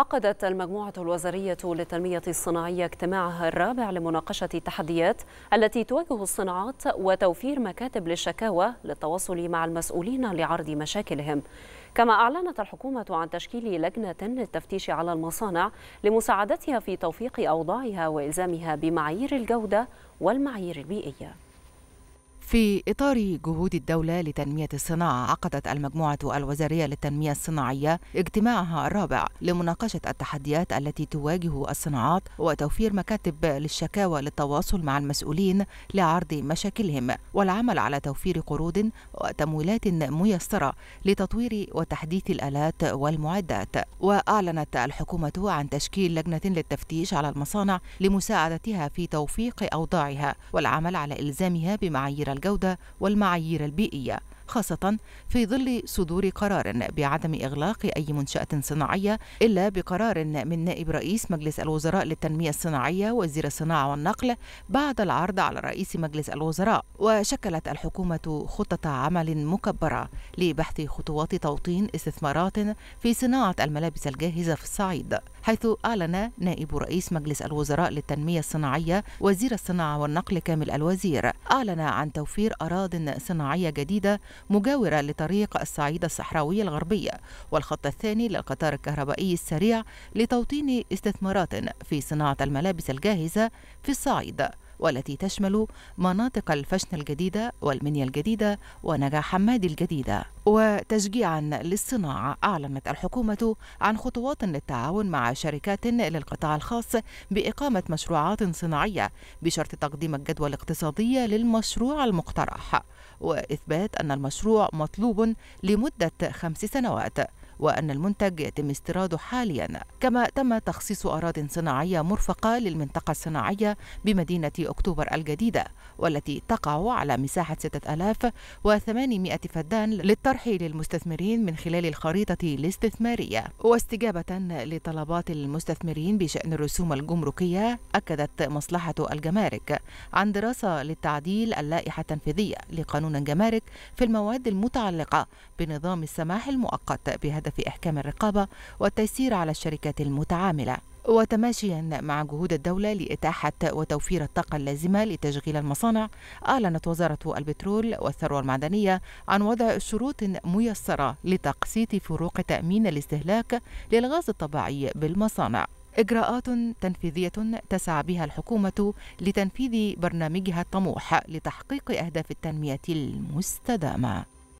عقدت المجموعة الوزارية للتنمية الصناعية اجتماعها الرابع لمناقشة التحديات التي تواجه الصناعات وتوفير مكاتب للشكاوى للتواصل مع المسؤولين لعرض مشاكلهم. كما أعلنت الحكومة عن تشكيل لجنة للتفتيش على المصانع لمساعدتها في توفيق أوضاعها وإلزامها بمعايير الجودة والمعايير البيئية. في إطار جهود الدولة لتنمية الصناعة عقدت المجموعة الوزارية للتنمية الصناعية اجتماعها الرابع لمناقشة التحديات التي تواجه الصناعات وتوفير مكاتب للشكاوى للتواصل مع المسؤولين لعرض مشاكلهم والعمل على توفير قروض وتمويلات ميسرة لتطوير وتحديث الآلات والمعدات وأعلنت الحكومة عن تشكيل لجنة للتفتيش على المصانع لمساعدتها في توفيق أوضاعها والعمل على إلزامها بمعايير الجودة والمعايير البيئية خاصة في ظل صدور قرار بعدم إغلاق أي منشأة صناعية إلا بقرار من نائب رئيس مجلس الوزراء للتنمية الصناعية وزير الصناعة والنقل بعد العرض على رئيس مجلس الوزراء وشكلت الحكومة خطة عمل مكبرة لبحث خطوات توطين استثمارات في صناعة الملابس الجاهزة في الصعيد حيث أعلن نائب رئيس مجلس الوزراء للتنمية الصناعية وزير الصناعة والنقل كامل الوزير أعلن عن توفير أراض صناعية جديدة مجاورة لطريق الصعيد الصحراوي الغربية والخط الثاني للقطار الكهربائي السريع لتوطين استثمارات في صناعة الملابس الجاهزة في الصعيد والتي تشمل مناطق الفشن الجديدة والمنيا الجديدة ونجا حمادي الجديدة وتشجيعا للصناعة أعلنت الحكومة عن خطوات للتعاون مع شركات للقطاع الخاص بإقامة مشروعات صناعية بشرط تقديم الجدوى الاقتصادية للمشروع المقترح وإثبات أن المشروع مطلوب لمدة خمس سنوات وأن المنتج يتم استيراده حاليا كما تم تخصيص أراض صناعية مرفقة للمنطقة الصناعية بمدينة أكتوبر الجديدة والتي تقع على مساحة 6800 فدان للطرح للمستثمرين من خلال الخريطة الاستثمارية واستجابة لطلبات المستثمرين بشأن الرسوم الجمركية أكدت مصلحة الجمارك عن دراسة للتعديل اللائحة التنفيذية لقانون الجمارك في المواد المتعلقة بنظام السماح المؤقت بهدف في إحكام الرقابة والتيسير على الشركات المتعاملة وتماشيا مع جهود الدولة لإتاحة وتوفير الطاقة اللازمة لتشغيل المصانع أعلنت وزارة البترول والثروة المعدنية عن وضع شروط ميسرة لتقسيط فروق تأمين الاستهلاك للغاز الطبيعي بالمصانع إجراءات تنفيذية تسعى بها الحكومة لتنفيذ برنامجها الطموح لتحقيق أهداف التنمية المستدامة